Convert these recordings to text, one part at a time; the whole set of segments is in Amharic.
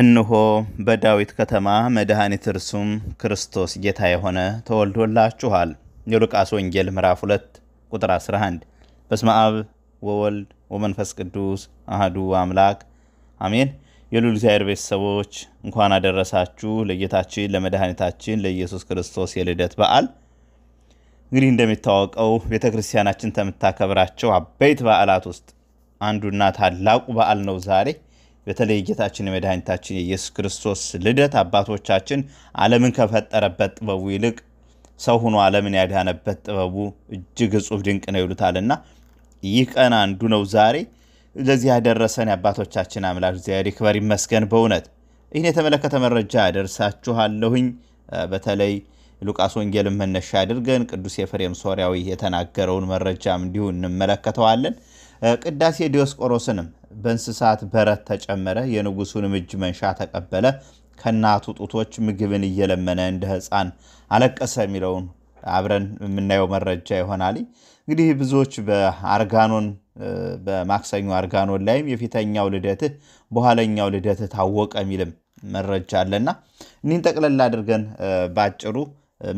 እንሆ በዳዊት ከተማ መድኃኒት እርሱም ክርስቶስ ጌታ የሆነ ተወልዶላችኋል። የሉቃስ ወንጌል ምዕራፍ 2 ቁጥር 11። በስመ አብ ወወልድ ወመንፈስ ቅዱስ አህዱ አምላክ አሜን። የሉል እግዚአብሔር ቤተሰቦች እንኳን አደረሳችሁ ለጌታችን ለመድኃኒታችን ለኢየሱስ ክርስቶስ የልደት በዓል። እንግዲህ እንደሚታወቀው ቤተ ክርስቲያናችን ከምታከብራቸው አበይት በዓላት ውስጥ አንዱና ታላቁ በዓል ነው ዛሬ በተለይ ጌታችን የመድኃኒታችን የኢየሱስ ክርስቶስ ልደት አባቶቻችን ዓለምን ከፈጠረበት ጥበቡ ይልቅ ሰው ሆኖ ዓለምን ያዳነበት ጥበቡ እጅግ እጹብ ድንቅ ነው ይሉታልና ይህ ቀን አንዱ ነው። ዛሬ ለዚህ ያደረሰን የአባቶቻችን አምላክ እግዚአብሔር ይክበር ይመስገን። በእውነት ይህን የተመለከተ መረጃ ያደርሳችኋለሁኝ። በተለይ ሉቃስ ወንጌልን መነሻ አድርገን ቅዱስ ኤፍሬም ሶሪያዊ የተናገረውን መረጃም እንዲሁ እንመለከተዋለን። ቅዳሴ ዲዮስቆሮስንም በእንስሳት በረት ተጨመረ። የንጉሱንም እጅ መንሻ ተቀበለ። ከእናቱ ጡቶች ምግብን እየለመነ እንደ ሕፃን አለቀሰ የሚለውን አብረን የምናየው መረጃ ይሆናል። እንግዲህ ብዙዎች በአርጋኖን በማክሰኞ አርጋኖን ላይም የፊተኛው ልደትህ በኋለኛው ልደትህ ታወቀ የሚልም መረጃ አለና እኒህን ጠቅለላ አድርገን ባጭሩ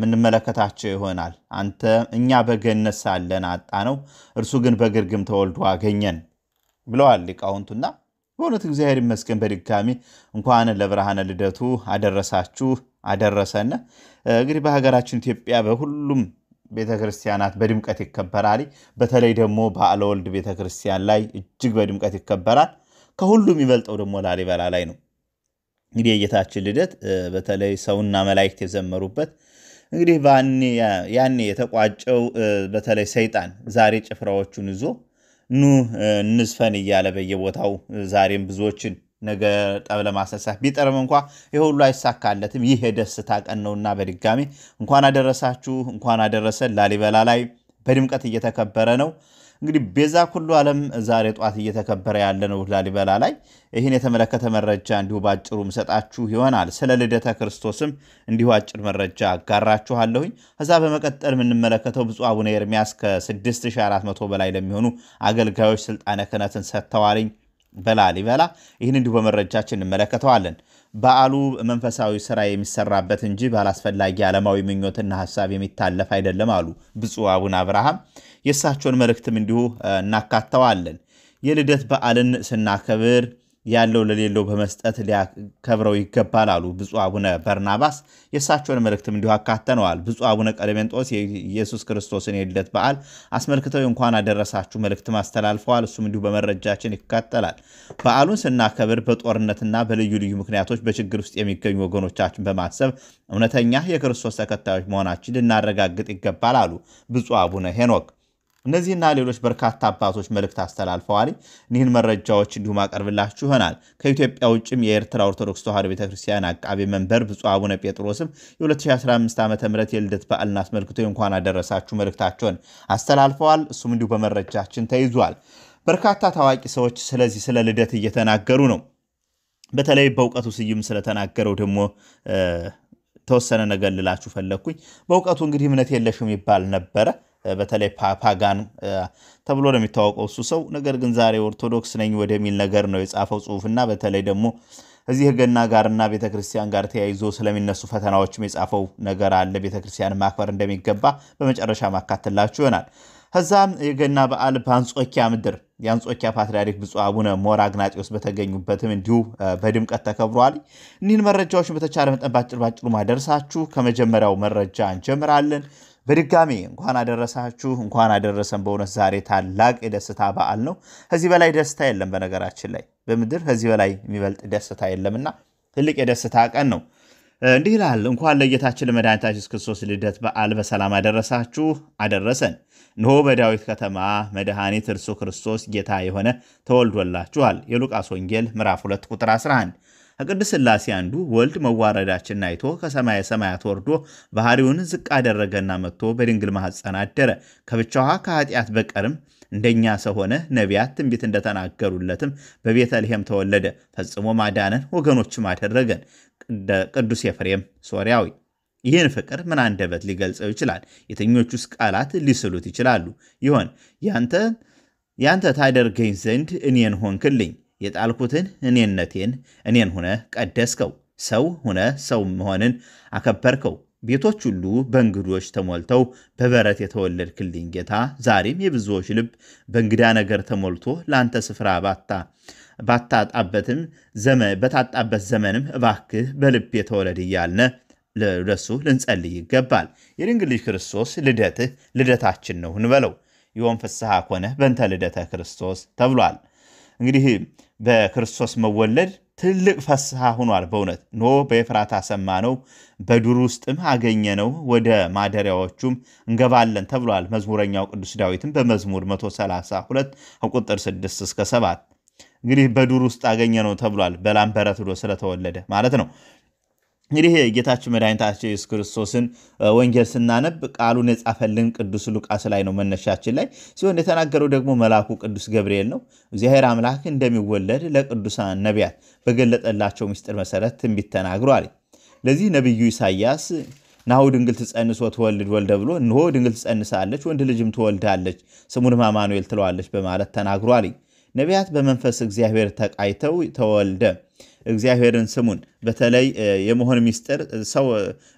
ምንመለከታቸው ይሆናል። አንተ እኛ በገነት ሳለን አጣ ነው፣ እርሱ ግን በግርግም ተወልዶ አገኘን ብለዋል ሊቃውንቱና በእውነት እግዚአብሔር ይመስገን በድጋሚ እንኳን ለብርሃነ ልደቱ አደረሳችሁ አደረሰን። እንግዲህ በሀገራችን ኢትዮጵያ በሁሉም ቤተክርስቲያናት በድምቀት ይከበራል። በተለይ ደግሞ በዓለ ወልድ ቤተክርስቲያን ላይ እጅግ በድምቀት ይከበራል። ከሁሉም የሚበልጠው ደግሞ ላሊበላ ላይ ነው። እንግዲህ የጌታችን ልደት በተለይ ሰውና መላእክት የዘመሩበት እንግዲህ ያኔ የተቋጨው በተለይ ሰይጣን ዛሬ ጭፍራዎቹን ይዞ ኑ እንዝፈን እያለ በየቦታው ዛሬም ብዙዎችን ነገ ጠብ ለማሰሳት ቢጠርም እንኳ የሁሉ አይሳካለትም። ይህ የደስታ ቀን ነውና በድጋሚ እንኳን አደረሳችሁ እንኳን አደረሰን። ላሊበላ ላይ በድምቀት እየተከበረ ነው። እንግዲህ ቤዛ ኩሉ ዓለም ዛሬ ጧት እየተከበረ ያለ ነው ላሊበላ ላይ። ይህን የተመለከተ መረጃ እንዲሁ በአጭሩ ምሰጣችሁ ይሆናል። ስለ ልደተ ክርስቶስም እንዲሁ አጭር መረጃ አጋራችኋለሁኝ። ከዛ በመቀጠል የምንመለከተው ብፁዕ አቡነ ኤርሚያስ ከ6400 በላይ ለሚሆኑ አገልጋዮች ስልጣነ ክህነትን ሰጥተዋልኝ በላሊበላ። ይህን እንዲሁ በመረጃችን እንመለከተዋለን። በዓሉ መንፈሳዊ ስራ የሚሰራበት እንጂ ባላስፈላጊ ዓለማዊ ምኞትና ሀሳብ የሚታለፍ አይደለም አሉ ብፁዕ አቡነ አብርሃም የእሳቸውን መልእክትም እንዲሁ እናካተዋለን። የልደት በዓልን ስናከብር ያለው ለሌለው በመስጠት ሊያከብረው ይገባል አሉ ብፁ አቡነ በርናባስ። የእሳቸውን መልእክትም እንዲሁ አካተነዋል። ብፁ አቡነ ቀለሜንጦስ የኢየሱስ ክርስቶስን የልደት በዓል አስመልክተው እንኳን አደረሳችሁ መልእክትም አስተላልፈዋል። እሱም እንዲሁ በመረጃችን ይካተላል። በዓሉን ስናከብር በጦርነትና በልዩ ልዩ ምክንያቶች በችግር ውስጥ የሚገኙ ወገኖቻችን በማሰብ እውነተኛ የክርስቶስ ተከታዮች መሆናችን ልናረጋግጥ ይገባል አሉ ብፁ አቡነ ሄኖክ እነዚህና ሌሎች በርካታ አባቶች መልእክት አስተላልፈዋል። እኒህን መረጃዎች እንዲሁም አቀርብላችሁ ይሆናል። ከኢትዮጵያ ውጭም የኤርትራ ኦርቶዶክስ ተዋሕዶ ቤተክርስቲያን አቃቤ መንበር ብፁዕ አቡነ ጴጥሮስም የ2015 ዓ ም የልደት በዓልን አስመልክቶ እንኳን አደረሳችሁ መልእክታቸውን አስተላልፈዋል። እሱም እንዲሁ በመረጃችን ተይዟል። በርካታ ታዋቂ ሰዎች ስለዚህ ስለ ልደት እየተናገሩ ነው። በተለይ በእውቀቱ ስዩም ስለተናገረው ደግሞ ተወሰነ ነገር ልላችሁ ፈለግኩኝ። በእውቀቱ እንግዲህ እምነት የለሽም ይባል ነበረ። በተለይ ፓጋን ተብሎ ነው የሚታወቀው እሱ ሰው። ነገር ግን ዛሬ ኦርቶዶክስ ነኝ ወደሚል ነገር ነው የጻፈው ጽሁፍና በተለይ ደግሞ እዚህ ገና ጋርና ቤተክርስቲያን ጋር ተያይዞ ስለሚነሱ ፈተናዎችም የጻፈው ነገር አለ። ቤተክርስቲያን ማክበር እንደሚገባ በመጨረሻ ማካትላችሁ ይሆናል። ከዛም የገና በዓል በአንጾኪያ ምድር የአንጾኪያ ፓትርያርክ ብፁዕ አቡነ ሞራ አግናጢዎስ በተገኙበትም እንዲሁ በድምቀት ተከብረዋል። እኒህን መረጃዎች በተቻለ መጠን ባጭር ባጭሩ ማደርሳችሁ ከመጀመሪያው መረጃ እንጀምራለን። በድጋሚ እንኳን አደረሳችሁ እንኳን አደረሰን። በእውነት ዛሬ ታላቅ የደስታ በዓል ነው። ከዚህ በላይ ደስታ የለም። በነገራችን ላይ በምድር ከዚህ በላይ የሚበልጥ ደስታ የለምና ትልቅ የደስታ ቀን ነው። እንዲህ ይላል፣ እንኳን ለጌታችን ለመድኃኒታችን ኢየሱስ ክርስቶስ ልደት በዓል በሰላም አደረሳችሁ አደረሰን። እንሆ በዳዊት ከተማ መድኃኒት እርሱ ክርስቶስ ጌታ የሆነ ተወልዶላችኋል። የሉቃስ ወንጌል ምዕራፍ 2 ቁጥር 11 ከቅዱስ ሥላሴ አንዱ ወልድ መዋረዳችን አይቶ ከሰማየ ሰማያት ወርዶ ባህሪውን ዝቅ አደረገና መጥቶ በድንግል ማኅፀን አደረ። ከብቻዋ ከኃጢአት በቀርም እንደኛ ሰው ሆነ። ነቢያት ትንቢት እንደተናገሩለትም በቤተልሔም ተወለደ። ፈጽሞ ማዳነን ወገኖችም አደረገን። ቅዱስ ኤፍሬም ሶርያዊ ይህን ፍቅር ምን አንደበት ሊገልጸው ይችላል? የትኞቹስ ቃላት ሊስሉት ይችላሉ? ይሆን ያንተ ያንተ ታደርገኝ ዘንድ እኔን ሆንክልኝ የጣልኩትን እኔነቴን እኔን ሁነ ቀደስከው፣ ሰው ሁነ ሰው መሆንን አከበርከው። ቤቶች ሁሉ በእንግዶች ተሞልተው በበረት የተወለድክልኝ ጌታ ዛሬም የብዙዎች ልብ በእንግዳ ነገር ተሞልቶ ለአንተ ስፍራ ባታ ባታጣበትም በታጣበት ዘመንም እባክህ በልቤ ተወለድ እያልነ ለሱ ልንጸልይ ይገባል። የድንግል ልጅ ክርስቶስ ልደትህ ልደታችን ነው እንበለው። ይሆን ፍስሐ ኮነ በእንተ ልደተ ክርስቶስ ተብሏል። እንግዲህ በክርስቶስ መወለድ ትልቅ ፈስሐ ሆኗል። በእውነት ኖ በኤፍራታ ነው በዱር ውስጥም አገኘ ነው ወደ ማደሪያዎቹም እንገባለን ተብሏል። መዝሙረኛው ቅዱስ ዳዊትም በመዝሙር 132 ቁጥር 6 እስከ 7 እንግዲህ በዱር ውስጥ አገኘ ነው ተብሏል። በላም በረት ብሎ ስለተወለደ ማለት ነው። እንግዲህ ጌታችን መድኃኒታችን የሱስ ክርስቶስን ወንጌል ስናነብ ቃሉን የጻፈልን ቅዱስ ሉቃስ ላይ ነው መነሻችን ላይ ሲሆን የተናገረው ደግሞ መልአኩ ቅዱስ ገብርኤል ነው። እግዚአብሔር አምላክ እንደሚወለድ ለቅዱሳን ነቢያት በገለጠላቸው ምስጢር መሰረት ትንቢት ተናግሯል። ለዚህ ነቢዩ ኢሳያስ ናሁ ድንግል ትጸንሶ ትወልድ ወልደ ብሎ እንሆ ድንግል ትጸንሳለች ወንድ ልጅም ትወልዳለች ስሙንም አማኑኤል ትለዋለች በማለት ተናግሯል። ነቢያት በመንፈስ እግዚአብሔር ተቃይተው ተወልደ እግዚአብሔርን ስሙን። በተለይ የመሆን ሚስጥር ሰው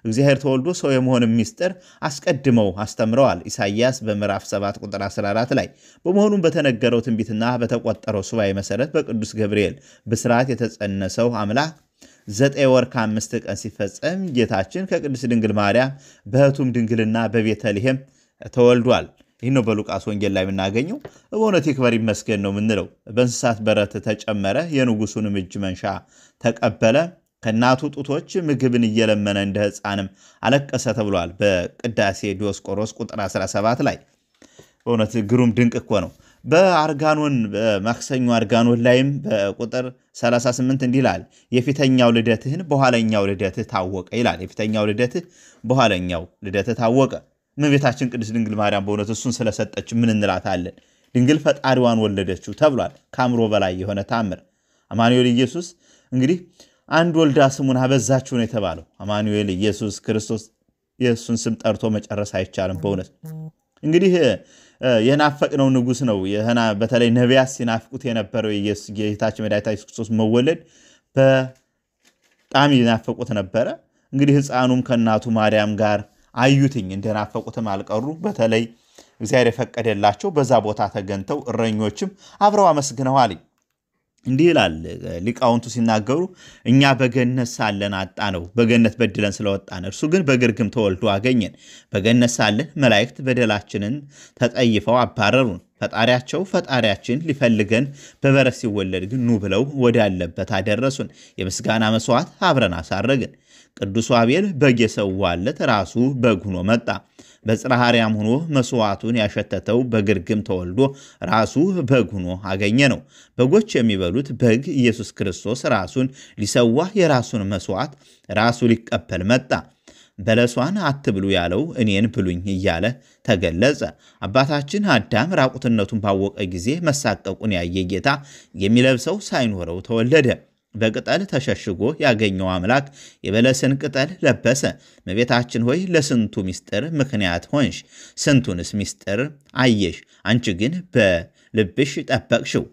እግዚአብሔር ተወልዶ ሰው የመሆን ሚስጥር አስቀድመው አስተምረዋል ኢሳይያስ በምዕራፍ 7 ቁጥር 14 ላይ። በመሆኑም በተነገረው ትንቢትና በተቆጠረው ሱባኤ መሰረት በቅዱስ ገብርኤል ብስራት የተጸነሰው አምላክ ዘጠኝ ወር ከአምስት ቀን ሲፈጸም ጌታችን ከቅድስት ድንግል ማርያም በሕቱም ድንግልና በቤተልሔም ተወልዷል። ይህ ነው በሉቃስ ወንጌል ላይ የምናገኘው። በእውነት ይክበር ይመስገን ነው የምንለው። በእንስሳት በረት ተጨመረ፣ የንጉሱንም እጅ መንሻ ተቀበለ፣ ከእናቱ ጡቶች ምግብን እየለመነ እንደ ሕፃንም አለቀሰ ተብሏል በቅዳሴ ዲዮስቆሮስ ቁጥር 17 ላይ። በእውነት ግሩም ድንቅ እኮ ነው። በአርጋኖን በማክሰኞ አርጋኖን ላይም በቁጥር 38 እንዲህ ይላል፣ የፊተኛው ልደትህን በኋለኛው ልደትህ ታወቀ ይላል። የፊተኛው ልደትህ በኋለኛው ልደትህ ታወቀ። እመቤታችን ቅድስት ድንግል ማርያም በእውነት እሱን ስለሰጠች ምን እንላታለን? ድንግል ፈጣሪዋን ወለደችው ተብሏል። ከአእምሮ በላይ የሆነ ታምር አማኑኤል ኢየሱስ እንግዲህ አንድ ወልዳ ስሙን አበዛችሁ ነው የተባለው። አማኑኤል ኢየሱስ ክርስቶስ የእሱን ስም ጠርቶ መጨረስ አይቻልም። በእውነት እንግዲህ የናፈቅነው ንጉሥ ነው። በተለይ ነቢያት ሲናፍቁት የነበረው የጌታችን መድኃኒታችን ክርስቶስ መወለድ በጣም ይናፈቁት ነበረ። እንግዲህ ሕፃኑም ከእናቱ ማርያም ጋር አዩትኝ እንደናፈቁትም አልቀሩ። በተለይ እግዚአብሔር የፈቀደላቸው በዛ ቦታ ተገንተው እረኞችም አብረው አመስግነዋል። እንዲህ ይላል ሊቃውንቱ ሲናገሩ፣ እኛ በገነት ሳለን አጣ ነው በገነት በድለን ስለወጣን፣ እርሱ ግን በግርግም ተወልዶ አገኘን። በገነት ሳለን መላእክት በደላችንን ተጠይፈው አባረሩን። ፈጣሪያቸው ፈጣሪያችን ሊፈልገን በበረት ሲወለድ ግን ኑ ብለው ወዳለበት አደረሱን። የምስጋና መስዋዕት አብረን አሳረግን። ቅዱሱ አቤል በግ የሰዋለት ራሱ በግ ሆኖ መጣ። በጽርሐ አርያም ሆኖ መስዋዕቱን ያሸተተው በግርግም ተወልዶ ራሱ በግ ሆኖ አገኘ ነው። በጎች የሚበሉት በግ ኢየሱስ ክርስቶስ ራሱን ሊሰዋ የራሱን መስዋዕት ራሱ ሊቀበል መጣ። በለሷን አትብሉ ያለው እኔን ብሉኝ እያለ ተገለጸ። አባታችን አዳም ራቁትነቱን ባወቀ ጊዜ መሳቀቁን ያየ ጌታ የሚለብሰው ሳይኖረው ተወለደ። በቅጠል ተሸሽጎ ያገኘው አምላክ የበለስን ቅጠል ለበሰ። እመቤታችን ሆይ ለስንቱ ምስጢር ምክንያት ሆንሽ፣ ስንቱንስ ምስጢር አየሽ። አንቺ ግን በልብሽ ጠበቅሽው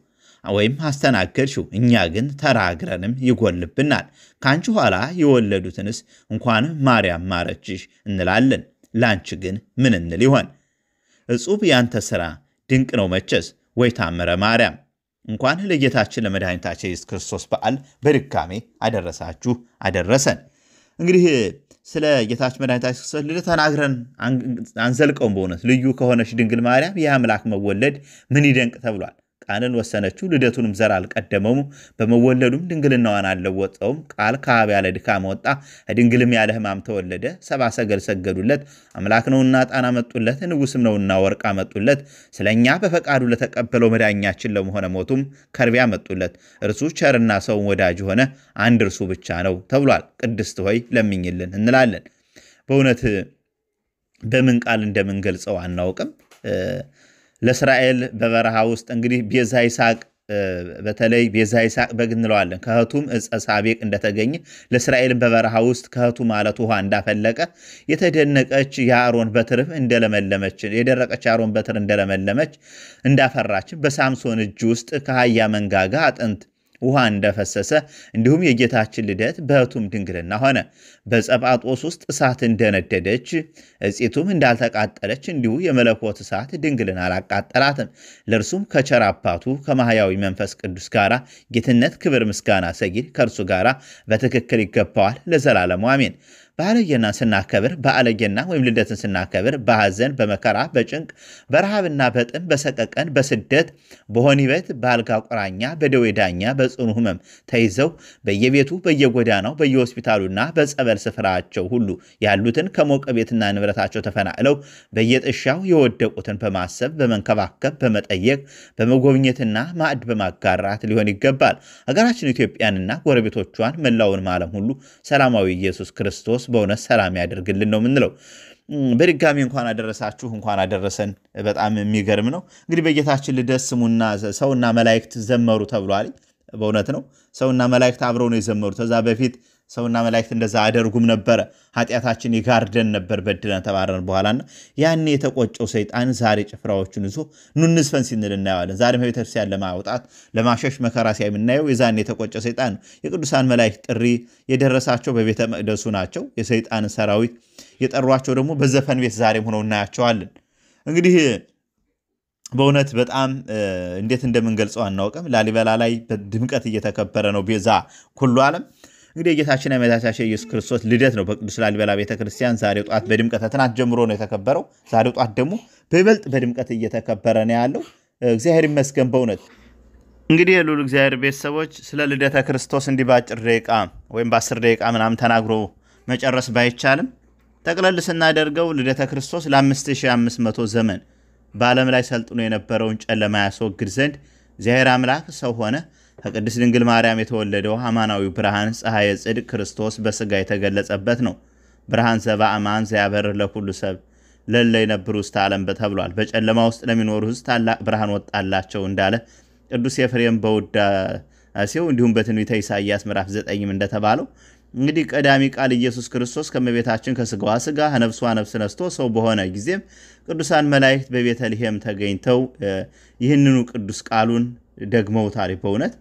ወይም አስተናገድሽው፣ እኛ ግን ተራግረንም ይጎልብናል። ከአንቺ ኋላ የወለዱትንስ እንኳን ማርያም ማረችሽ እንላለን። ለአንቺ ግን ምን እንል ይሆን? እጹብ ያንተ ሥራ ድንቅ ነው መቼስ ወይ ታምረ ማርያም እንኳን ለጌታችን ለመድኃኒታችን ኢየሱስ ክርስቶስ በዓል በድካሜ አደረሳችሁ አደረሰን። እንግዲህ ስለ ጌታችን መድኃኒታችን ክርስቶስ ልደት ተናግረን አንዘልቀውም። በእውነት ልዩ ከሆነች ድንግል ማርያም የአምላክ መወለድ ምን ይደንቅ ተብሏል። ቃልን ወሰነችው፣ ልደቱንም ዘር አልቀደመውም፣ በመወለዱም ድንግልናዋን አልለወጠውም። ቃል ከአብ ያለ ድካም ወጣ፣ ድንግልም ያለ ሕማም ተወለደ። ሰብአ ሰገል ሰገዱለት። አምላክ ነውና ዕጣን አመጡለት፣ ንጉሥም ነውና ወርቅ አመጡለት። ስለኛ በፈቃዱ ለተቀበለው መዳኛችን ለመሆነ ሞቱም ከርቤ አመጡለት። እርሱ ቸርና ሰውን ወዳጅ ሆነ፣ አንድ እርሱ ብቻ ነው ተብሏል። ቅድስት ሆይ ለምኝልን እንላለን። በእውነት በምን ቃል እንደምንገልጸው አናውቅም። ለእስራኤል በበረሃ ውስጥ እንግዲህ ቤዛ ይስሐቅ በተለይ ቤዛ ይስሐቅ በግ እንለዋለን። ከህቱም እፀ ሳቤቅ እንደተገኘ ለእስራኤልም በበረሃ ውስጥ ከህቱ ማለት ውሃ እንዳፈለቀ የተደነቀች የአሮን በትርም እንደለመለመች የደረቀች የአሮን በትር እንደለመለመች እንዳፈራችን በሳምሶን እጅ ውስጥ ከአህያ መንጋጋ አጥንት ውሃ እንደፈሰሰ እንዲሁም የጌታችን ልደት በሕቱም ድንግልና ሆነ። በጸባጦስ ውስጥ እሳት እንደነደደች እጽቱም እንዳልተቃጠለች እንዲሁ የመለኮት እሳት ድንግልን አላቃጠላትም። ለእርሱም ከቸር አባቱ ከማህያዊ መንፈስ ቅዱስ ጋር ጌትነት፣ ክብር፣ ምስጋና ሰጊድ ከእርሱ ጋር በትክክል ይገባዋል ለዘላለሙ አሜን። በዓለ ስናከብር በአለየና ወይም ልደትን ስናከብር በሐዘን፣ በመከራ፣ በጭንቅ፣ በረሃብና በጥም፣ በሰቀቀን፣ በስደት፣ በሆኒ ቤት፣ በአልጋ ቁራኛ፣ በደዌ ዳኛ፣ በጽኑ ህመም ተይዘው በየቤቱ በየጎዳናው በየሆስፒታሉና በጸበል ስፍራቸው ሁሉ ያሉትን ከሞቀ ቤትና ንብረታቸው ተፈናቅለው በየጥሻው የወደቁትን በማሰብ በመንከባከብ በመጠየቅ በመጎብኘትና ማዕድ በማጋራት ሊሆን ይገባል። ሀገራችን ኢትዮጵያንና ጎረቤቶቿን መላውን ዓለም ሁሉ ሰላማዊ ኢየሱስ ክርስቶስ ክርስቶስ በሆነ ሰላም ያደርግልን ነው ምንለው። በድጋሚ እንኳን አደረሳችሁ እንኳን አደረሰን። በጣም የሚገርም ነው። እንግዲህ በጌታችን ልደት ስሙና ሰውና መላእክት ዘመሩ ተብሏል። በእውነት ነው። ሰውና መላእክት አብረው ነው የዘመሩ ከዛ በፊት ሰውና መላእክት እንደዛ አደርጉም ነበረ። ኃጢአታችን ይጋርደን ነበር በድለን ተባረን በኋላና ያኔ የተቆጨው ሰይጣን ዛሬ ጭፍራዎቹን ይዞ ኑንስፈን ሲንል እናየዋለን። ዛሬ ቤተክርስቲያን ለማውጣት ለማሸሽ መከራ ሲያይ የምናየው የዛኔ የተቆጨ ሰይጣን ነው። የቅዱሳን መላእክት ጥሪ የደረሳቸው በቤተ መቅደሱ ናቸው። የሰይጣን ሰራዊት የጠሯቸው ደግሞ በዘፈን ቤት ዛሬም ሆነው እናያቸዋለን። እንግዲህ በእውነት በጣም እንዴት እንደምንገልጸው አናውቅም። ላሊበላ ላይ በድምቀት እየተከበረ ነው ቤዛ ኩሉ ዓለም እንግዲህ የጌታችን የመድኃኒታችን ኢየሱስ ክርስቶስ ልደት ነው በቅዱስ ላሊበላ ቤተክርስቲያን ዛሬ ጧት በድምቀት ትናንት ጀምሮ ነው የተከበረው። ዛሬ ጧት ደግሞ በይበልጥ በድምቀት እየተከበረ ነው ያለው። እግዚአብሔር ይመስገን በእውነት እንግዲህ የሉል እግዚአብሔር ቤተሰቦች ስለ ልደተ ክርስቶስ እንዲህ በአጭር ደቂቃ ወይም በአስር ደቂቃ ምናምን ተናግሮ መጨረስ ባይቻልም ጠቅለል ስናደርገው ልደተ ክርስቶስ ለ5500 ዘመን በዓለም ላይ ሰልጥኖ የነበረውን ጨለማ ያስወግድ ዘንድ እግዚአብሔር አምላክ ሰው ሆነ። ከቅድስት ድንግል ማርያም የተወለደው ሃማናዊ ብርሃን ፀሐየ ጽድቅ ክርስቶስ በሥጋ የተገለጸበት ነው። ብርሃን ዘባ አማን ዘያበርህ ለኩሉ ሰብ ለለ የነብር ውስጥ ዓለም በተብሏል። በጨለማ ውስጥ ለሚኖሩ ሕዝብ ታላቅ ብርሃን ወጣላቸው እንዳለ ቅዱስ ኤፍሬም በውዳሴው እንዲሁም በትንቢተ ኢሳይያስ ምዕራፍ ዘጠኝም እንደተባለው እንግዲህ ቀዳሚ ቃል ኢየሱስ ክርስቶስ ከመቤታችን ከስጋዋ ስጋ ነፍሷ ነፍስ ነስቶ ሰው በሆነ ጊዜም ቅዱሳን መላእክት በቤተልሔም ተገኝተው ይህንኑ ቅዱስ ቃሉን ደግመውታል በእውነት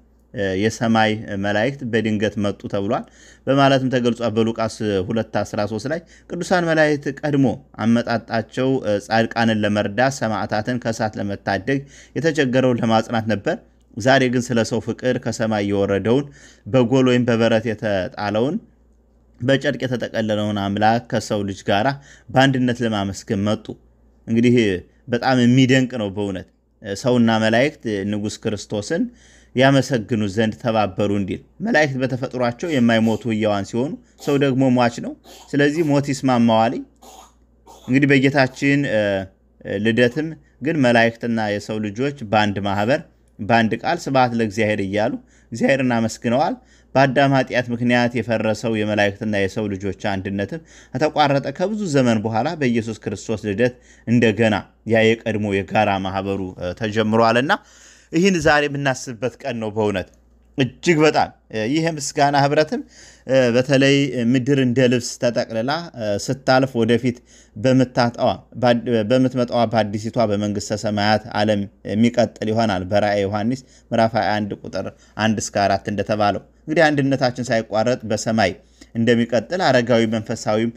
የሰማይ መላእክት በድንገት መጡ ተብሏል። በማለትም ተገልጿል። በሉቃስ 2:13 ላይ ቅዱሳን መላእክት ቀድሞ አመጣጣቸው ጻድቃንን ለመርዳት፣ ሰማዕታትን ከእሳት ለመታደግ፣ የተቸገረውን ለማጽናት ነበር። ዛሬ ግን ስለ ሰው ፍቅር ከሰማይ የወረደውን በጎል ወይም በበረት የተጣለውን በጨርቅ የተጠቀለለውን አምላክ ከሰው ልጅ ጋር በአንድነት ለማመስገን መጡ። እንግዲህ በጣም የሚደንቅ ነው በእውነት ሰውና መላእክት ንጉሥ ክርስቶስን ያመሰግኑ ዘንድ ተባበሩ እንዲል። መላእክት በተፈጥሯቸው የማይሞቱ ሕያዋን ሲሆኑ ሰው ደግሞ ሟች ነው። ስለዚህ ሞት ይስማማዋል። እንግዲህ በጌታችን ልደትም ግን መላእክትና የሰው ልጆች በአንድ ማህበር በአንድ ቃል ስብሐት ለእግዚአብሔር እያሉ እግዚአብሔርን አመስግነዋል። በአዳም ኃጢአት ምክንያት የፈረሰው የመላእክትና የሰው ልጆች አንድነትም ከተቋረጠ ከብዙ ዘመን በኋላ በኢየሱስ ክርስቶስ ልደት እንደገና ያ የቀድሞ የጋራ ማህበሩ ተጀምሯልና ይህን ዛሬ የምናስብበት ቀን ነው። በእውነት እጅግ በጣም ይህ የምስጋና ህብረትም በተለይ ምድር እንደ ልብስ ተጠቅልላ ስታልፍ ወደፊት በምትመጣዋ በአዲሲቷ በመንግስተ ሰማያት ዓለም የሚቀጥል ይሆናል። በራእየ ዮሐንስ ምዕራፍ 21 ቁጥር 1 እስከ 4 እንደተባለው እንግዲህ አንድነታችን ሳይቋረጥ በሰማይ እንደሚቀጥል አረጋዊ መንፈሳዊም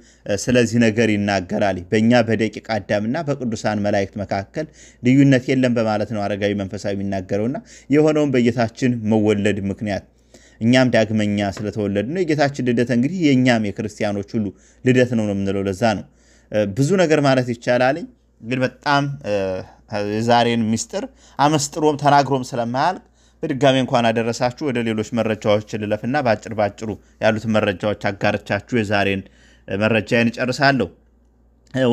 ስለዚህ ነገር ይናገራል። በእኛ በደቂቅ አዳምና በቅዱሳን መላእክት መካከል ልዩነት የለም በማለት ነው አረጋዊ መንፈሳዊ የሚናገረውና የሆነውን በጌታችን መወለድ ምክንያት እኛም ዳግመኛ ስለተወለድ ነው። የጌታችን ልደት እንግዲህ የእኛም የክርስቲያኖች ሁሉ ልደት ነው ነው የምንለው። ለዛ ነው ብዙ ነገር ማለት ይቻላልኝ ግን በጣም የዛሬን ምስጢር አመስጥሮም ተናግሮም ስለማያልቅ በድጋሚ እንኳን አደረሳችሁ። ወደ ሌሎች መረጃዎች ልለፍና በአጭር ባጭሩ ያሉትን መረጃዎች አጋርቻችሁ የዛሬን መረጃዬን እጨርሳለሁ።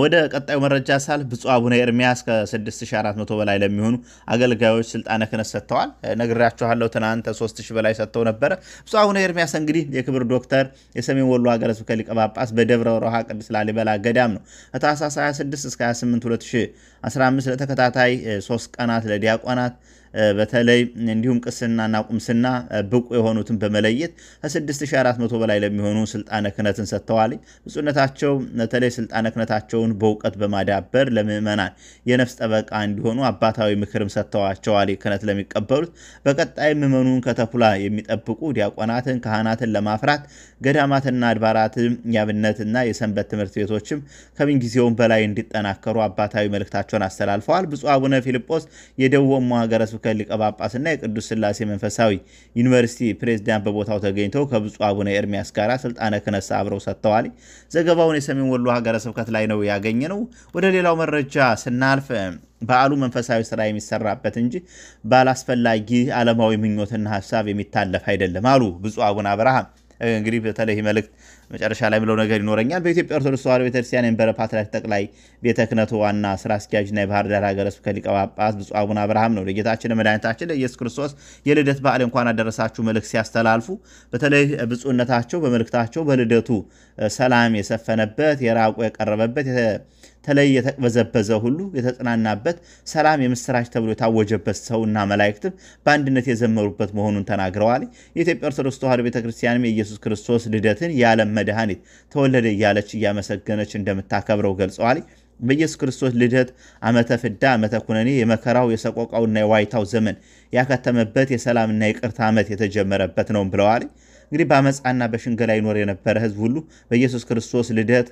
ወደ ቀጣዩ መረጃ ሳል ብፁዕ አቡነ ኤርሚያስ ከ6400 በላይ ለሚሆኑ አገልጋዮች ስልጣነ ክህነት ሰጥተዋል። ነግራችኋለሁ። ትናንተ 3000 በላይ ሰጥተው ነበረ። ብፁዕ አቡነ ኤርሚያስ እንግዲህ የክብር ዶክተር የሰሜን ወሎ ሀገረ ስብከት ሊቀ ጳጳስ በደብረ ወረሃ ቅዱስ ላሊበላ ገዳም ነው። ከታህሳስ 26 እስከ 28 2015 ለተከታታይ 3 ቀናት ለዲያቆናት በተለይ እንዲሁም ቅስናና ቁምስና ብቁ የሆኑትን በመለየት ከ6400 በላይ ለሚሆኑ ስልጣነ ክህነትን ሰጥተዋል። ብፁዕነታቸው በተለይ ስልጣነ ክህነታቸውን በእውቀት በማዳበር ለምእመናን የነፍስ ጠበቃ እንዲሆኑ አባታዊ ምክርም ሰጥተዋቸዋል። ክህነት ለሚቀበሉት በቀጣይ ምዕመኑን ከተኩላ የሚጠብቁ ዲያቆናትን፣ ካህናትን ለማፍራት ገዳማትና አድባራትም የአብነትና የሰንበት ትምህርት ቤቶችም ከምንጊዜውም በላይ እንዲጠናከሩ አባታዊ መልእክታቸውን አስተላልፈዋል። ብፁዕ አቡነ ፊልጶስ የደቡብ ሀገረ ስብከት ስብከት ሊቀ ጳጳስና የቅዱስ ስላሴ መንፈሳዊ ዩኒቨርሲቲ ፕሬዝዳንት በቦታው ተገኝተው ከብፁዕ አቡነ ኤርሚያስ ጋር ስልጣነ ክነሳ አብረው ሰጥተዋል። ዘገባውን የሰሜን ወሎ ሀገረ ስብከት ላይ ነው ያገኘ ነው። ወደ ሌላው መረጃ ስናልፍ በዓሉ መንፈሳዊ ስራ የሚሰራበት እንጂ ባላስፈላጊ ዓለማዊ ምኞትና ሀሳብ የሚታለፍ አይደለም አሉ ብፁዕ አቡነ አብርሃም። እንግዲህ በተለይ መልእክት መጨረሻ ላይ ብለው ነገር ይኖረኛል። በኢትዮጵያ ኦርቶዶክስ ተዋሕዶ ቤተክርስቲያን የመንበረ ፓትርያርክ ጠቅላይ ቤተ ክህነቱ ዋና ስራ አስኪያጅና የባህር ዳር ሀገረ ስብከት ሊቀ ጳጳስ ብፁዕ አቡነ አብርሃም ነው ለጌታችን ለመድኃኒታችን ለኢየሱስ ክርስቶስ የልደት በዓል እንኳን አደረሳችሁ መልእክት ሲያስተላልፉ በተለይ ብፁዕነታቸው በመልእክታቸው በልደቱ ሰላም የሰፈነበት የራቁ የቀረበበት ተለይ የተበዘበዘ ሁሉ የተጽናናበት ሰላም የምስራች ተብሎ የታወጀበት ሰውና መላእክትም በአንድነት የዘመሩበት መሆኑን ተናግረዋል። የኢትዮጵያ ኦርቶዶክስ ተዋሕዶ ቤተክርስቲያንም የኢየሱስ ክርስቶስ ልደትን የዓለም መድኃኒት ተወለደ እያለች እያመሰገነች እንደምታከብረው ገልጸዋል። በኢየሱስ ክርስቶስ ልደት ዓመተ ፍዳ ዓመተ ኩነኔ የመከራው የሰቆቃውና የዋይታው ዘመን ያከተመበት የሰላምና የቅርታ ዓመት የተጀመረበት ነው ብለዋል። እንግዲህ በአመፃና በሽንገላ ይኖር የነበረ ሕዝብ ሁሉ በኢየሱስ ክርስቶስ ልደት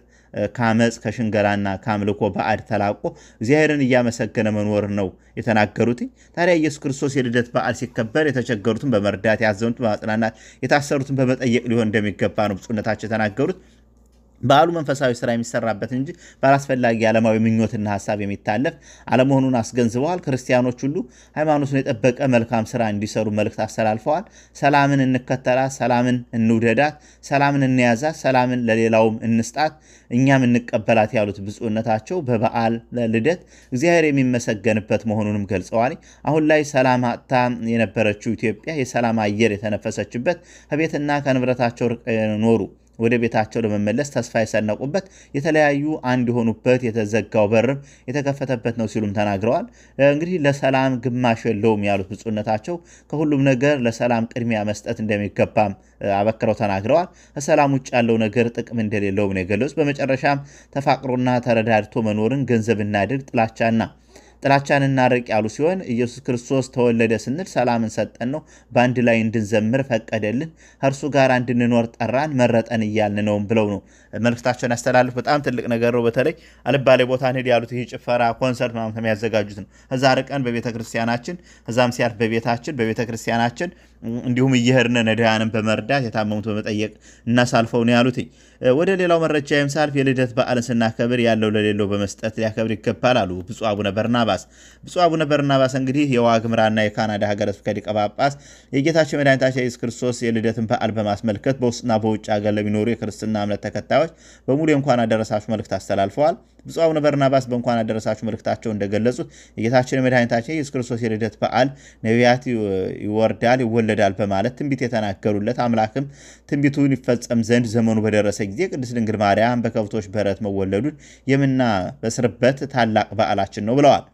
ከአመፅ ከሽንገላና ከአምልኮ በአድ ተላቆ እግዚአብሔርን እያመሰገነ መኖር ነው የተናገሩት። ታዲያ ኢየሱስ ክርስቶስ የልደት በዓል ሲከበር የተቸገሩትን በመርዳት ያዘኑትን በማጽናናት የታሰሩትን በመጠየቅ ሊሆን እንደሚገባ ነው ብፁዕነታቸው የተናገሩት። በዓሉ መንፈሳዊ ስራ የሚሰራበት እንጂ ባላስፈላጊ ዓለማዊ ምኞትና ሀሳብ የሚታለፍ አለመሆኑን አስገንዝበዋል። ክርስቲያኖች ሁሉ ሃይማኖቱን የጠበቀ መልካም ስራ እንዲሰሩ መልእክት አስተላልፈዋል። ሰላምን እንከተላት፣ ሰላምን እንውደዳት፣ ሰላምን እንያዛት፣ ሰላምን ለሌላውም እንስጣት፣ እኛም እንቀበላት ያሉት ብፁዕነታቸው በበዓል ልደት እግዚአብሔር የሚመሰገንበት መሆኑንም ገልጸዋል። አሁን ላይ ሰላም አጥታ የነበረችው ኢትዮጵያ የሰላም አየር የተነፈሰችበት ከቤትና ከንብረታቸው ኖሩ ወደ ቤታቸው ለመመለስ ተስፋ የሰነቁበት የተለያዩ አንድ የሆኑበት የተዘጋው በርም የተከፈተበት ነው ሲሉም ተናግረዋል። እንግዲህ ለሰላም ግማሽ የለውም ያሉት ብፁዕነታቸው ከሁሉም ነገር ለሰላም ቅድሚያ መስጠት እንደሚገባም አበክረው ተናግረዋል። ከሰላም ውጭ ያለው ነገር ጥቅም እንደሌለውም ነው የገለጹት። በመጨረሻም ተፋቅሮና ተረዳድቶ መኖርን ገንዘብ እናድርግ ጥላቻና ጥላቻን እናርቅ ያሉ ሲሆን ኢየሱስ ክርስቶስ ተወለደ ስንል ሰላምን ሰጠን ነው። በአንድ ላይ እንድንዘምር ፈቀደልን፣ እርሱ ጋር እንድንኖር ጠራን፣ መረጠን እያልን ነውም ብለው ነው መልክታቸውን ያስተላልፍ። በጣም ትልቅ ነገር ነው። በተለይ አልባሌ ቦታ እንሂድ ያሉት ይህ ጭፈራ ኮንሰርት ምናምን የሚያዘጋጁት ነው። እዛ ርቀን በቤተክርስቲያናችን እዛም ሲያልፍ በቤታችን በቤተክርስቲያናችን እንዲሁም እየሄድን ነዳያንን በመርዳት የታመሙት በመጠየቅ እናሳልፈው ነው ያሉት። ወደ ሌላው መረጃም ሳልፍ የልደት በዓልን ስናከብር ያለው ለሌለው በመስጠት ሊያከብር ይገባል አሉ ብፁ አቡነ በርናባስ። ብፁ አቡነ በርናባስ እንግዲህ የዋግምራና የካናዳ ሀገረ ስብከት ሊቀ ጳጳስ የጌታችን መድኃኒታችን ኢየሱስ ክርስቶስ የልደትን በዓል በማስመልከት በውስጥና በውጭ ሀገር ለሚኖሩ የክርስትና እምነት ተከታዮች በሙሉ የእንኳን አደረሳችሁ መልእክት አስተላልፈዋል። ብፁ አቡነ በርናባስ በእንኳን አደረሳችሁ መልእክታቸው እንደገለጹት የጌታችን መድኃኒታችን የሱስ ክርስቶስ የልደት በዓል ነቢያት ይወርዳል ይወለ ይወለዳል በማለት ትንቢት የተናገሩለት አምላክም ትንቢቱን ይፈጸም ዘንድ ዘመኑ በደረሰ ጊዜ ቅድስት ድንግል ማርያም በከብቶች በረት መወለዱን የምናበስርበት ታላቅ በዓላችን ነው ብለዋል።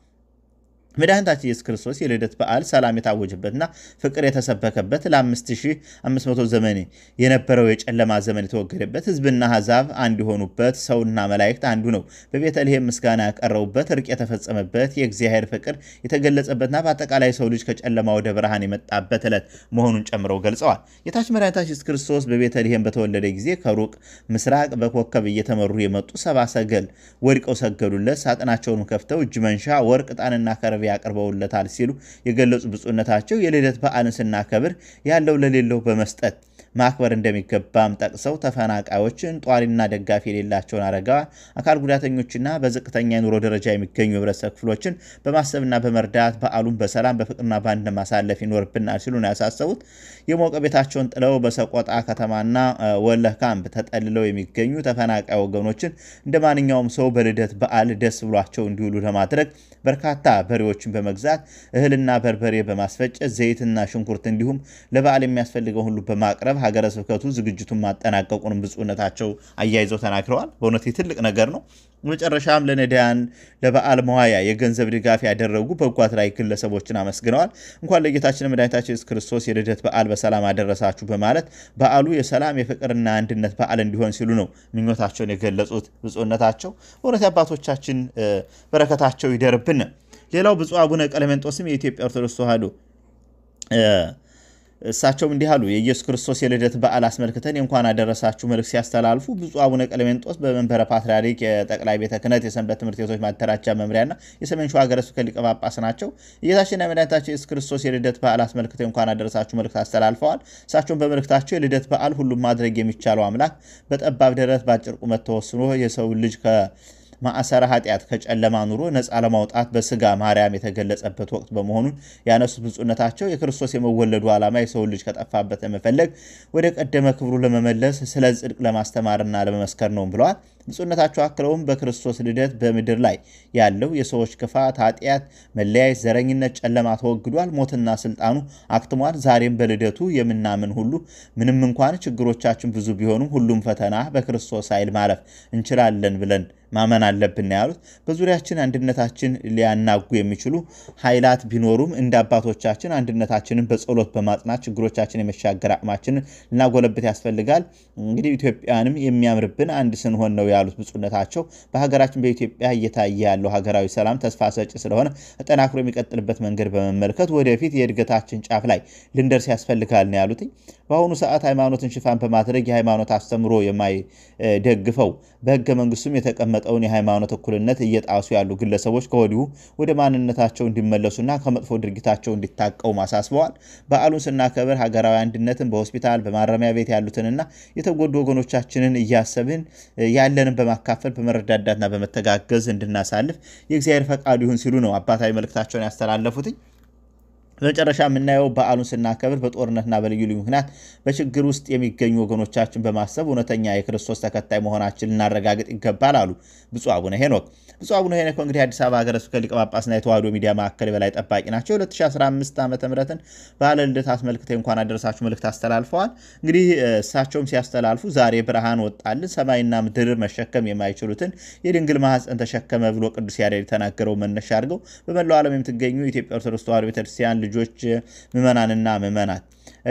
መድኃኒታችን ኢየሱስ ክርስቶስ የልደት በዓል ሰላም የታወጀበትና ፍቅር የተሰበከበት ለ5500 ዘመን የነበረው የጨለማ ዘመን የተወገደበት ህዝብና አሕዛብ አንድ የሆኑበት ሰውና መላእክት አንዱ ነው። በቤተልሔም ምስጋና ያቀረቡበት፣ እርቅ የተፈጸመበት፣ የእግዚአብሔር ፍቅር የተገለጸበትና በአጠቃላይ ሰው ልጅ ከጨለማ ወደ ብርሃን የመጣበት ዕለት መሆኑን ጨምረው ገልጸዋል። የታች መድኃኒታችን ኢየሱስ ክርስቶስ በቤተልሔም በተወለደ ጊዜ ከሩቅ ምስራቅ በኮከብ እየተመሩ የመጡ ሰባ ሰገል ወድቀው ሰገዱለት። ሳጥናቸውን ከፍተው እጅ መንሻ ወርቅ፣ ዕጣንና ከረቤ ጥሪ አቅርበውለታል ሲሉ የገለጹ ብፁዕነታቸው የልደት በዓልን ስናከብር ያለው ለሌለው በመስጠት ማክበር እንደሚገባም ጠቅሰው ተፈናቃዮችን፣ ጧሪና ደጋፊ የሌላቸውን አረጋ አካል ጉዳተኞችና በዝቅተኛ የኑሮ ደረጃ የሚገኙ የህብረተሰብ ክፍሎችን በማሰብና በመርዳት በዓሉን በሰላም በፍቅርና በአንድነት ማሳለፍ ይኖርብናል ሲሉ ነው ያሳሰቡት። የሞቀ ቤታቸውን ጥለው በሰቆጣ ከተማና ወለህ ካምፕ ተጠልለው የሚገኙ ተፈናቃይ ወገኖችን እንደ ማንኛውም ሰው በልደት በዓል ደስ ብሏቸው እንዲውሉ ለማድረግ በርካታ በሬዎችን በመግዛት እህልና በርበሬ በማስፈጨት ዘይትና ሽንኩርት እንዲሁም ለበዓል የሚያስፈልገው ሁሉ በማቅረብ ሀገረ ስብከቱ ዝግጅቱን ማጠናቀቁንም ብፁዕነታቸው አያይዘው ተናግረዋል። በእውነት ትልቅ ነገር ነው። መጨረሻም ለነዳያን ለበዓል መዋያ የገንዘብ ድጋፍ ያደረጉ በጎ አድራጊ ግለሰቦችን አመስግነዋል። እንኳን ለጌታችን መድኃኒታችን ኢየሱስ ክርስቶስ የልደት በዓል በሰላም አደረሳችሁ በማለት በዓሉ የሰላም የፍቅርና አንድነት በዓል እንዲሆን ሲሉ ነው ምኞታቸውን የገለጹት ብፁዕነታቸው። በእውነት አባቶቻችን በረከታቸው ይደርብን። ሌላው ብፁዕ አቡነ ቀለሜንጦስም የኢትዮጵያ ኦርቶዶክስ ተዋህዶ እሳቸውም እንዲህ አሉ። የኢየሱስ ክርስቶስ የልደት በዓል አስመልክተን የእንኳን አደረሳችሁ መልእክት ሲያስተላልፉ ብፁዕ አቡነ ቀለሜንጦስ በመንበረ ፓትርያርክ የጠቅላይ ቤተ ክህነት የሰንበት ትምህርት ቤቶች ማደራጃ መምሪያና የሰሜን ሸዋ ሀገረ ስብከት ሊቀ ጳጳስ ናቸው። ጌታችንና መድኃኒታችን የኢየሱስ ክርስቶስ የልደት በዓል አስመልክተው የእንኳን አደረሳችሁ መልእክት አስተላልፈዋል። እሳቸውም በመልእክታቸው የልደት በዓል ሁሉም ማድረግ የሚቻለው አምላክ በጠባብ ደረት በአጭር ቁመት ተወስኖ የሰው ልጅ ማዕሰረ ኃጢአት ከጨለማ ኑሮ ነፃ ለማውጣት በስጋ ማርያም የተገለጸበት ወቅት በመሆኑ ያነሱት ብፁዕነታቸው የክርስቶስ የመወለዱ ዓላማ የሰውን ልጅ ከጠፋበት ለመፈለግ ወደ ቀደመ ክብሩ ለመመለስ ስለ ጽድቅ ለማስተማርና ለመመስከር ነው ብለዋል። ብፁዕነታቸው አክለውም በክርስቶስ ልደት በምድር ላይ ያለው የሰዎች ክፋት፣ ኃጢአት፣ መለያየት፣ ዘረኝነት፣ ጨለማ ተወግዷል። ሞትና ስልጣኑ አክትሟል። ዛሬም በልደቱ የምናምን ሁሉ ምንም እንኳን ችግሮቻችን ብዙ ቢሆኑም ሁሉም ፈተና በክርስቶስ ኃይል ማለፍ እንችላለን ብለን ማመን አለብን ያሉት በዙሪያችን አንድነታችን ሊያናጉ የሚችሉ ኃይላት ቢኖሩም እንደ አባቶቻችን አንድነታችንን በጸሎት በማጽናት ችግሮቻችን የመሻገር አቅማችንን ልናጎለብት ያስፈልጋል። እንግዲህ ኢትዮጵያንም የሚያምርብን አንድ ስንሆን ነው ያሉት ብፁዕነታቸው በሀገራችን በኢትዮጵያ እየታየ ያለው ሀገራዊ ሰላም ተስፋ ሰጪ ስለሆነ ተጠናክሮ የሚቀጥልበት መንገድ በመመልከት ወደፊት የእድገታችን ጫፍ ላይ ልንደርስ ያስፈልጋል ነው ያሉት። በአሁኑ ሰዓት ሃይማኖትን ሽፋን በማድረግ የሃይማኖት አስተምሮ የማይደግፈው በህገ መንግስቱም የተቀመ የተቀመጠውን የሃይማኖት እኩልነት እየጣሱ ያሉ ግለሰቦች ከወዲሁ ወደ ማንነታቸው እንዲመለሱና ከመጥፎ ድርጊታቸው እንዲታቀውም አሳስበዋል። በዓሉን ስናከብር ሀገራዊ አንድነትን በሆስፒታል በማረሚያ ቤት ያሉትንና የተጎዱ ወገኖቻችንን እያሰብን ያለንን በማካፈል በመረዳዳትና በመተጋገዝ እንድናሳልፍ የእግዚአብሔር ፈቃዱ ይሁን ሲሉ ነው አባታዊ መልእክታቸውን ያስተላለፉትኝ። በመጨረሻ የምናየው በዓሉን ስናከብር በጦርነትና በልዩ ልዩ ምክንያት በችግር ውስጥ የሚገኙ ወገኖቻችን በማሰብ እውነተኛ የክርስቶስ ተከታይ መሆናችን ልናረጋግጥ ይገባል አሉ ብፁ አቡነ ሄኖክ። ብፁ አቡነ ሄኖክ እንግዲህ አዲስ አበባ ሀገረ ስብከት ሊቀ ጳጳስና የተዋሕዶ ሚዲያ ማዕከል የበላይ ጠባቂ ናቸው። 2015 ዓ ምትን በዓለ ልደት አስመልክተው እንኳን አደረሳችሁ መልእክት አስተላልፈዋል። እንግዲህ እሳቸውም ሲያስተላልፉ ዛሬ ብርሃን ወጣልን ሰማይና ምድር መሸከም የማይችሉትን የድንግል ማህፀን ተሸከመ ብሎ ቅዱስ ያሬድ የተናገረው መነሻ አድርገው በመላው ዓለም የምትገኙ የኢትዮጵያ ኦርቶዶክስ ተዋዶ ቤተክርስቲያን ልጆች ምዕመናንና ምዕመናት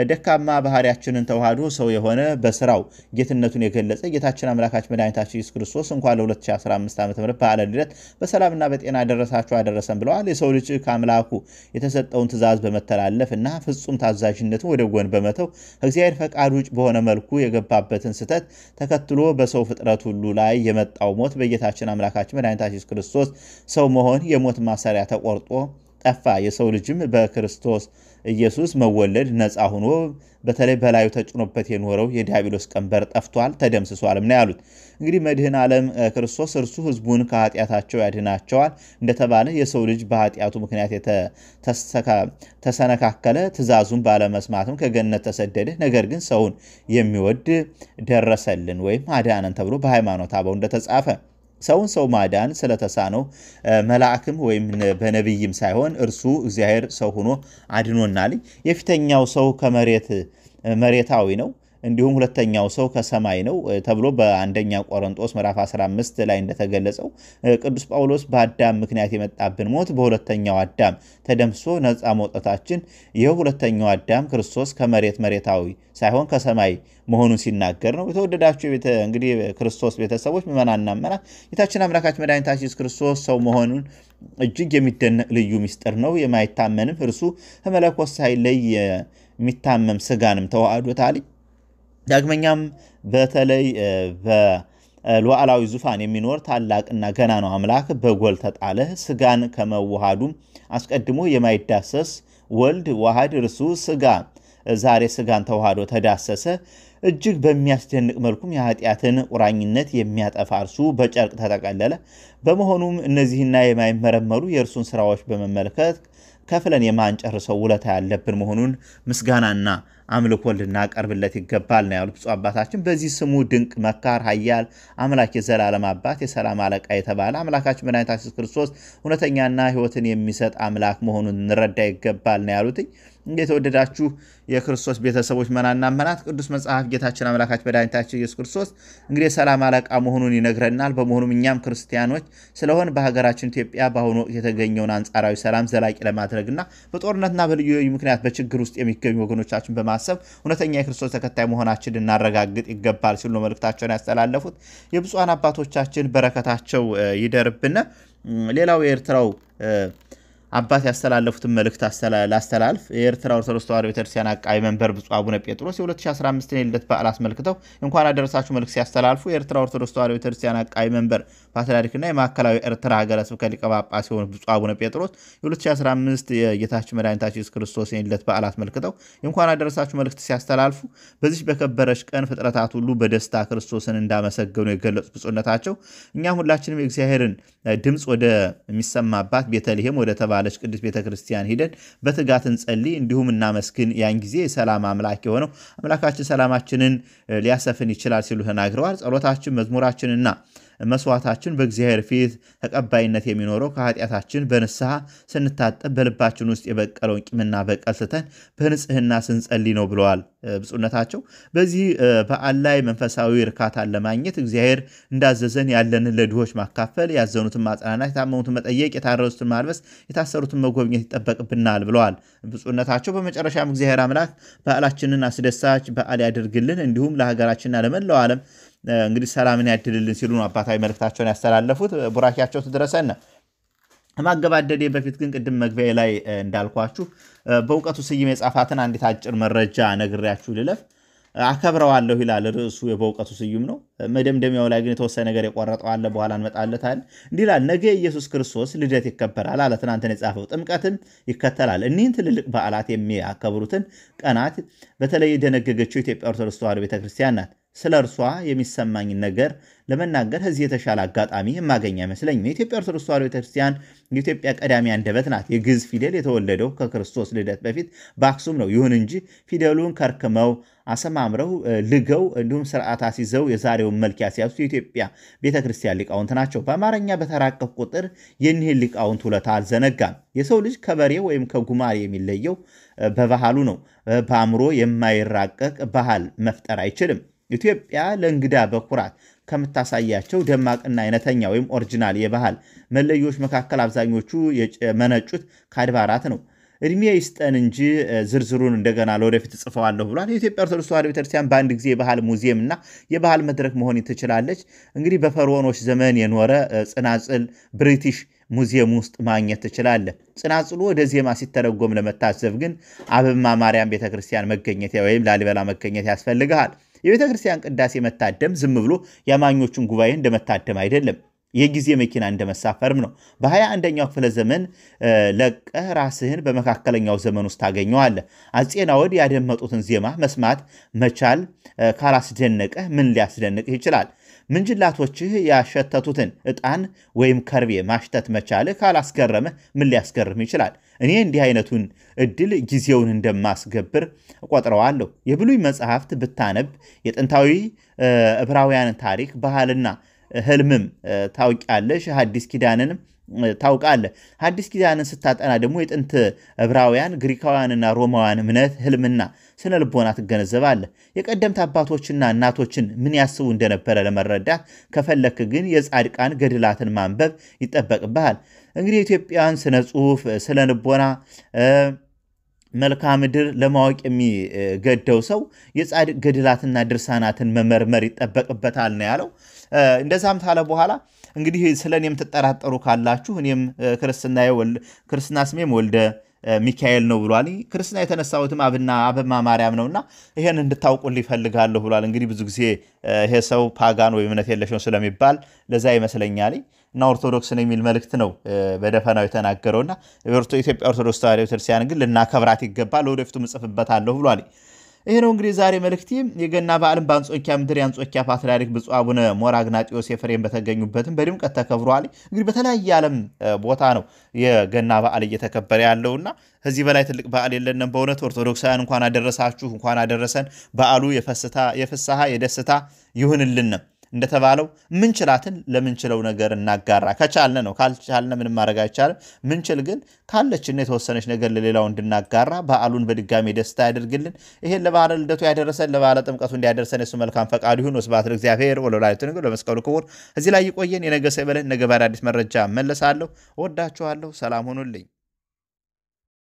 ደካማ ባህሪያችንን ተዋህዶ ሰው የሆነ በስራው ጌትነቱን የገለጸ ጌታችን አምላካችን መድኃኒታችን ኢየሱስ ክርስቶስ እንኳን ለ2015 ዓ ም በዓለ ልደት በሰላምና በጤና ደረሳችሁ አደረሰን ብለዋል። የሰው ልጅ ከአምላኩ የተሰጠውን ትእዛዝ በመተላለፍ እና ፍጹም ታዛዥነትን ወደ ጎን በመተው እግዚአብሔር ፈቃድ ውጭ በሆነ መልኩ የገባበትን ስህተት ተከትሎ በሰው ፍጥረት ሁሉ ላይ የመጣው ሞት በጌታችን አምላካችን መድኃኒታችን ኢየሱስ ክርስቶስ ሰው መሆን የሞት ማሰሪያ ተቆርጦ ጠፋ። የሰው ልጅም በክርስቶስ ኢየሱስ መወለድ ነፃ ሆኖ በተለይ በላዩ ተጭኖበት የኖረው የዲያብሎስ ቀንበር ጠፍቷል፣ ተደምስሷልም ነው ያሉት። እንግዲህ መድህን ዓለም ክርስቶስ እርሱ ህዝቡን ከኃጢአታቸው ያድናቸዋል እንደተባለ የሰው ልጅ በኃጢአቱ ምክንያት ተሰነካከለ፣ ትእዛዙን ባለመስማትም ከገነት ተሰደደ። ነገር ግን ሰውን የሚወድ ደረሰልን ወይም አዳነን ተብሎ በሃይማኖት አበው እንደተጻፈ ሰውን ሰው ማዳን ስለተሳነው መላእክም ወይም በነቢይም ሳይሆን እርሱ እግዚአብሔር ሰው ሆኖ አድኖናል። የፊተኛው ሰው ከመሬት መሬታዊ ነው። እንዲሁም ሁለተኛው ሰው ከሰማይ ነው ተብሎ በአንደኛ ቆሮንጦስ ምዕራፍ 15 ላይ እንደተገለጸው ቅዱስ ጳውሎስ በአዳም ምክንያት የመጣብን ሞት በሁለተኛው አዳም ተደምሶ ነፃ መውጣታችን ይኸው ሁለተኛው አዳም ክርስቶስ ከመሬት መሬታዊ ሳይሆን ከሰማይ መሆኑን ሲናገር ነው። የተወደዳቸው እንግዲህ ክርስቶስ ቤተሰቦች ምእመናንና ምእመናት ጌታችን አምላካችን መድኃኒታችን ኢየሱስ ክርስቶስ ሰው መሆኑን እጅግ የሚደነቅ ልዩ ምስጢር ነው። የማይታመንም እርሱ ከመለኮት ሳይለይ የሚታመም ስጋንም ተዋህዶታል። ዳግመኛም በተለይ በሉዓላዊ ዙፋን የሚኖር ታላቅና ነው አምላክ በጎል ተጣለ። ስጋን ከመዋሃዱም አስቀድሞ የማይዳሰስ ወልድ ዋሃድ እርሱ ስጋ ዛሬ ስጋን ተዋህዶ ተዳሰሰ። እጅግ በሚያስደንቅ መልኩም የኃጢአትን ቁራኝነት የሚያጠፋ እርሱ በጨርቅ ተጠቀለለ። በመሆኑም እነዚህና የማይመረመሩ የእርሱን ስራዎች በመመልከት ከፍለን የማንጨርሰው ውለታ ያለብን መሆኑን ምስጋናና አምልኮ ልናቀርብለት ይገባል ነው ያሉት ብፁዕ አባታችን። በዚህ ስሙ ድንቅ መካር፣ ኃያል አምላክ፣ የዘላለም አባት፣ የሰላም አለቃ የተባለ አምላካችን መድኃኒታችን ኢየሱስ ክርስቶስ እውነተኛና ሕይወትን የሚሰጥ አምላክ መሆኑን እንረዳ ይገባል ነው ያሉትኝ። የተወደዳችሁ የክርስቶስ ቤተሰቦች መናና መናት ቅዱስ መጽሐፍ ጌታችን አምላካች መድኃኒታችን ኢየሱስ ክርስቶስ እንግዲህ የሰላም አለቃ መሆኑን ይነግረናል። በመሆኑም እኛም ክርስቲያኖች ስለሆን በሀገራችን ኢትዮጵያ በአሁኑ ወቅት የተገኘውን አንጻራዊ ሰላም ዘላቂ ለማድረግና በጦርነትና በልዩ ልዩ ምክንያት በችግር ውስጥ የሚገኙ ወገኖቻችን በማሰብ እውነተኛ የክርስቶስ ተከታይ መሆናችን ልናረጋግጥ ይገባል ሲሉ ነው መልእክታቸውን ያስተላለፉት። የብፁዓን አባቶቻችን በረከታቸው ይደርብን። ሌላው የኤርትራው አባት ያስተላለፉትን መልእክት ላስተላልፍ። የኤርትራ ኦርቶዶክስ ተዋሕዶ ቤተክርስቲያን አቃቢ መንበር ብፁዕ አቡነ ጴጥሮስ የ2015 የልደት በዓል አስመልክተው እንኳን አደረሳችሁ መልእክት ሲያስተላልፉ የኤርትራ ኦርቶዶክስ ተዋሕዶ ቤተክርስቲያን አቃቢ መንበር ፓትርያርክና የማዕከላዊ ኤርትራ ሀገረ ስብከት ሊቀ ጳጳስ የሆኑት ብፁዕ አቡነ ጴጥሮስ የ2015 የጌታችን መድኃኒታችን ኢየሱስ ክርስቶስ የልደት በዓል አስመልክተው እንኳን አደረሳችሁ መልእክት ሲያስተላልፉ በዚህ በከበረች ቀን ፍጥረታት ሁሉ በደስታ ክርስቶስን እንዳመሰገኑ የገለጹት ብፁዕነታቸው እኛም ሁላችንም የእግዚአብሔርን ድምፅ ወደሚሰማባት ቤተልሔም ወደተባለ ወዳለች ቅዱስ ቤተ ክርስቲያን ሂደን በትጋት እንጸልይ፣ እንዲሁም እናመስግን። ያን ጊዜ የሰላም አምላክ የሆነው አምላካችን ሰላማችንን ሊያሰፍን ይችላል ሲሉ ተናግረዋል። ጸሎታችን መዝሙራችንና መስዋዕታችን በእግዚአብሔር ፊት ተቀባይነት የሚኖረው ከኃጢአታችን በንስሐ ስንታጠብ በልባችን ውስጥ የበቀለውን ቂምና በቀል በንጽህና ስንጸልይ ነው ብለዋል ብፁዕነታቸው። በዚህ በዓል ላይ መንፈሳዊ እርካታን ለማግኘት እግዚአብሔር እንዳዘዘን ያለንን ለድሆች ማካፈል፣ ያዘኑትን ማጽናናት፣ የታመሙትን መጠየቅ፣ የታረሱትን ማልበስ፣ የታሰሩትን መጎብኘት ይጠበቅብናል ብለዋል ብፁዕነታቸው። በመጨረሻም እግዚአብሔር አምላክ በዓላችንን አስደሳች በዓል ያደርግልን እንዲሁም ለሀገራችንና ለመላው ዓለም እንግዲህ ሰላምን ያድልልን ሲሉ አባታዊ መልእክታቸውን ያስተላለፉት። ቡራኪያቸው ትድረሰን። ማገባደዴ በፊት ግን ቅድም መግቢያ ላይ እንዳልኳችሁ በእውቀቱ ስዩም የጻፋትን አንዲት አጭር መረጃ ነግሬያችሁ ልለፍ። አከብረዋለሁ ይላል ርዕሱ። በእውቀቱ ስዩም ነው። መደምደሚያው ላይ ግን የተወሰነ ነገር የቆረጠው አለ፣ በኋላ እንመጣለታል። እንዲህ ይላል። ነገ የኢየሱስ ክርስቶስ ልደት ይከበራል አለ። ትናንትን የጻፈው ጥምቀትም ይከተላል። እኒህን ትልልቅ በዓላት የሚያከብሩትን ቀናት በተለይ የደነገገችው ኢትዮጵያ ኦርቶዶክስ ተዋሕዶ ቤተክርስቲያን ናት። ስለ እርሷ የሚሰማኝ ነገር ለመናገር ከዚህ የተሻለ አጋጣሚ የማገኝ አይመስለኝም። የኢትዮጵያ ኦርቶዶክስ ተዋሕዶ ቤተክርስቲያን የኢትዮጵያ ቀዳሚ አንደበት ናት። የግዕዝ ፊደል የተወለደው ከክርስቶስ ልደት በፊት በአክሱም ነው። ይሁን እንጂ ፊደሉን ከርክመው አሰማምረው ልገው እንዲሁም ስርዓት አስይዘው የዛሬውን መልክ ያስያዙ የኢትዮጵያ ቤተክርስቲያን ሊቃውንት ናቸው። በአማርኛ በተራቀፍ ቁጥር የኒህን ሊቃውንት ውለታ አልዘነጋም። የሰው ልጅ ከበሬ ወይም ከጉማሬ የሚለየው በባህሉ ነው። በአእምሮ የማይራቀቅ ባህል መፍጠር አይችልም። ኢትዮጵያ ለእንግዳ በኩራት ከምታሳያቸው ደማቅና አይነተኛ ወይም ኦሪጂናል የባህል መለዮች መካከል አብዛኞቹ የመነጩት ከአድባራት ነው። እድሜ ይስጠን እንጂ ዝርዝሩን እንደገና ለወደፊት ጽፈዋለሁ ብሏል። የኢትዮጵያ ኦርቶዶክስ ተዋሕዶ ቤተክርስቲያን በአንድ ጊዜ የባህል ሙዚየም እና የባህል መድረክ መሆን ትችላለች። እንግዲህ በፈርዖኖች ዘመን የኖረ ጽናጽል ብሪቲሽ ሙዚየም ውስጥ ማግኘት ትችላለህ። ጽናጽሉ ወደ ዜማ ሲተረጎም ለመታዘብ ግን አብማ ማርያም ቤተክርስቲያን መገኘት ወይም ላሊበላ መገኘት ያስፈልግሃል። የቤተ ክርስቲያን ቅዳሴ መታደም ዝም ብሎ የአማኞቹን ጉባኤ እንደመታደም አይደለም። የጊዜ መኪና እንደመሳፈርም ነው። በሀያ አንደኛው ክፍለ ዘመን ለቀ ራስህን በመካከለኛው ዘመን ውስጥ ታገኘዋለ። አፄ ናወድ ያደመጡትን ዜማ መስማት መቻል ካላስደነቀ ምን ሊያስደንቅህ ይችላል? ምንጅላቶችህ ያሸተቱትን ዕጣን ወይም ከርቤ ማሽተት መቻልህ ካላስገረመ ምን ሊያስገርም ይችላል? እኔ እንዲህ አይነቱን እድል ጊዜውን እንደማስገብር እቆጥረዋለሁ። የብሉይ መጽሐፍት ብታነብ የጥንታዊ ዕብራውያን ታሪክ ባህልና ህልምም ታውቂያለሽ። ሐዲስ ኪዳንንም ታውቃለ ሐዲስ ኪዳንን ስታጠና ደግሞ የጥንት ዕብራውያን፣ ግሪካውያንና ሮማውያን እምነት፣ ህልምና ስነ ልቦና ትገነዘባለህ። የቀደምት አባቶችና እናቶችን ምን ያስቡ እንደነበረ ለመረዳት ከፈለክ ግን የጻድቃን ገድላትን ማንበብ ይጠበቅብሃል። እንግዲህ የኢትዮጵያን ስነ ጽሁፍ፣ ስነ ልቦና መልክዓ ምድር ለማወቅ የሚገደው ሰው የጻድቅ ገድላትና ድርሳናትን መመርመር ይጠበቅበታል ነው ያለው። እንደዛም ታለ በኋላ እንግዲህ ስለ እኔም የምትጠራጠሩ ካላችሁ እኔም ክርስትና ክርስትና ስሜም ወልደ ሚካኤል ነው ብሏል። ክርስትና የተነሳሁትም አብና አበማ ማርያም ነውና ይሄን እንድታውቁ ይፈልጋለሁ ብሏል። እንግዲህ ብዙ ጊዜ ይሄ ሰው ፓጋን ወይ እምነት የለሽ ነው ስለሚባል ለዛ ይመስለኛል እና ኦርቶዶክስ ነው የሚል መልእክት ነው በደፈናው የተናገረውና ኢትዮጵያ ኦርቶዶክስ ተዋሕዶ ቤተክርስቲያን ግን ልናከብራት ይገባል። ለወደፊቱ እጽፍበታለሁ ብሏል። ይህ ነው እንግዲህ ዛሬ መልእክቲ የገና በዓልን በአንጾኪያ ምድር የአንጾኪያ ፓትርያርክ ብፁዕ አቡነ ሞራ አግናጢዮስ ኤፍሬም በተገኙበትም በድምቀት ተከብሯል። እንግዲህ በተለያየ ዓለም ቦታ ነው የገና በዓል እየተከበረ ያለውና ከዚህ በላይ ትልቅ በዓል የለንም። በእውነት ኦርቶዶክሳውያን እንኳን አደረሳችሁ፣ እንኳን አደረሰን። በዓሉ የፍስሐ የደስታ ይሁንልን። እንደተባለው ምንችላትን ለምንችለው ነገር እናጋራ ከቻልነ ነው። ካልቻልነ ምንም ማድረግ አይቻልም። ምንችል ግን ካለችን የተወሰነች ነገር ለሌላው እንድናጋራ በዓሉን በድጋሚ ደስታ ያደርግልን። ይሄን ለባለ ልደቱ ያደረሰን ለባለ ጥምቀቱ እንዲያደርሰን የሱ መልካም ፈቃዱ ይሁን። ወስብሐት ለእግዚአብሔር ወለወላዲቱ ድንግል ለመስቀሉ ክቡር። እዚህ ላይ ይቆየን። የነገ ሰው ይበለን። ነገ በአዲስ መረጃ መለሳለሁ። ወዳችኋለሁ። ሰላም ሁኑልኝ።